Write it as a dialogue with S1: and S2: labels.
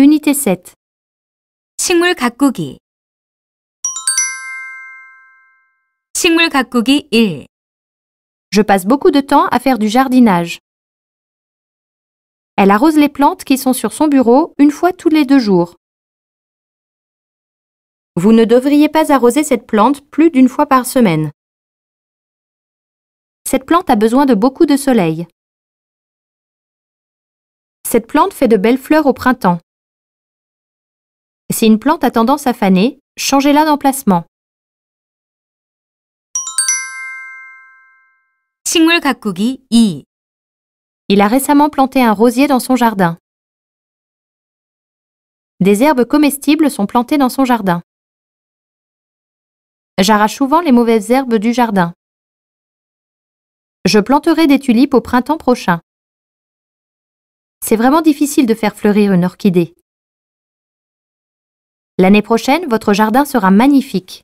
S1: Unité 7. Je passe beaucoup de temps à faire du jardinage. Elle arrose les plantes qui sont sur son bureau une fois tous les deux jours. Vous ne devriez pas arroser cette plante plus d'une fois par semaine. Cette plante a besoin de beaucoup de soleil. Cette plante fait de belles fleurs au printemps. Si une plante a tendance à faner, changez-la d'emplacement. Il a récemment planté un rosier dans son jardin. Des herbes comestibles sont plantées dans son jardin. J'arrache souvent les mauvaises herbes du jardin. Je planterai des tulipes au printemps prochain. C'est vraiment difficile de faire fleurir une orchidée. L'année prochaine, votre jardin sera magnifique.